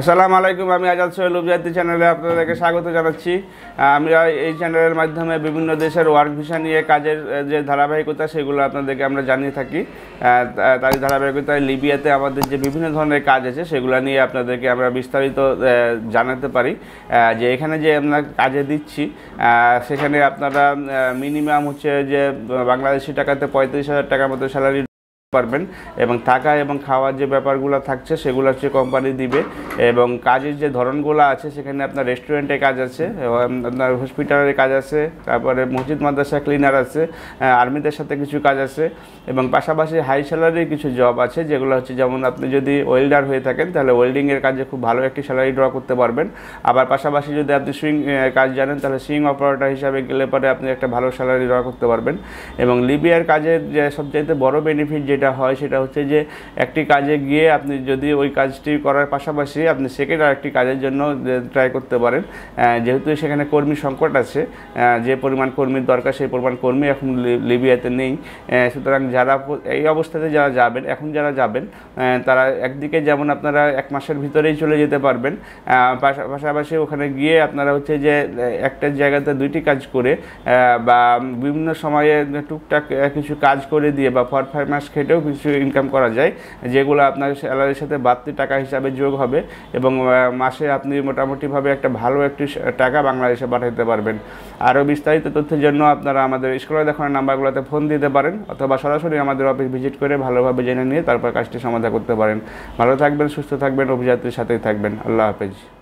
আসসালামু আলাইকুম আমি আজাদ সোহেল উবজাতি চ্যানেলে আপনাদেরকে স্বাগত জানাচ্ছি আমরা এই চ্যানেলের মাধ্যমে বিভিন্ন দেশের ওয়ার্ক ভিসা নিয়ে কাজের যে ধারাবাহিকতা সেগুলো আপনাদেরকে আমরা জানিয়ে থাকি তাদের ধারাবাহিকতায় লিবিয়াতে আমাদের যে বিভিন্ন ধরনের কাজ আছে সেগুলো নিয়ে আপনাদেরকে আমরা বিস্তারিত জানাতে পারি যে এখানে যে আমরা কাজে দিচ্ছি সেখানে আপনারা মিনিমাম হচ্ছে যে বাংলাদেশি টাকাতে পঁয়ত্রিশ হাজার টাকার মতো স্যালারি পারবেন এবং থাকা এবং খাওয়ার যে ব্যাপারগুলো থাকছে সেগুলো হচ্ছে কোম্পানি দিবে এবং কাজের যে ধরনগুলো আছে সেখানে আপনার রেস্টুরেন্টে কাজ আছে আপনার হসপিটালের কাজ আছে তারপরে মসজিদ মাদ্রাসা ক্লিনার আছে আর্মিদের সাথে কিছু কাজ আছে এবং পাশাপাশি হাই স্যালারি কিছু জব আছে যেগুলো হচ্ছে যেমন আপনি যদি ওয়েল্ডার হয়ে থাকেন তাহলে ওয়েল্ডিংয়ের কাজে খুব ভালো একটি স্যালারি ড্র করতে পারবেন আবার পাশাপাশি যদি আপনি সুইং কাজ জানেন তাহলে সুইং অপারেটার হিসাবে গেলে পরে আপনি একটা ভালো স্যালারি ড্র করতে পারবেন এবং লিবিয়ার কাজের যে সবচাইতে বড় বেনিফিট যেটা যেটা হয় সেটা হচ্ছে যে একটি কাজে গিয়ে আপনি যদি ওই কাজটি করার পাশাপাশি আপনি সেকেন্ড আরেকটি কাজের জন্য ট্রাই করতে পারেন যেহেতু সেখানে কর্মী সংকট আছে যে পরিমাণ কর্মীর দরকার সেই পরিমাণ কর্মী এখন লিবিয়াতে নেই সুতরাং যারা এই অবস্থাতে যারা যাবেন এখন যারা যাবেন তারা একদিকে যেমন আপনারা এক মাসের ভিতরেই চলে যেতে পারবেন পাশাপাশি ওখানে গিয়ে আপনারা হচ্ছে যে একটা জায়গাতে দুইটি কাজ করে বা বিভিন্ন সময়ে টুকটাক কিছু কাজ করে দিয়ে বা ফর ফাইভ মাস খেটে থেকেও কিছু ইনকাম করা যায় যেগুলো আপনার স্যালারির সাথে বাড়তি টাকা হিসাবে যোগ হবে এবং মাসে আপনি মোটামুটিভাবে একটা ভালো একটি টাকা বাংলাদেশে পাঠাতে পারবেন আরও বিস্তারিত তথ্যের জন্য আপনারা আমাদের স্কুলে দেখানোর নাম্বারগুলোতে ফোন দিতে পারেন অথবা সরাসরি আমাদের অফিস ভিজিট করে ভালোভাবে জেনে নিয়ে তারপর কাজটি সমাধান করতে পারেন ভালো থাকবেন সুস্থ থাকবেন অভিযাত্রীর সাথেই থাকবেন আল্লাহ হাফেজ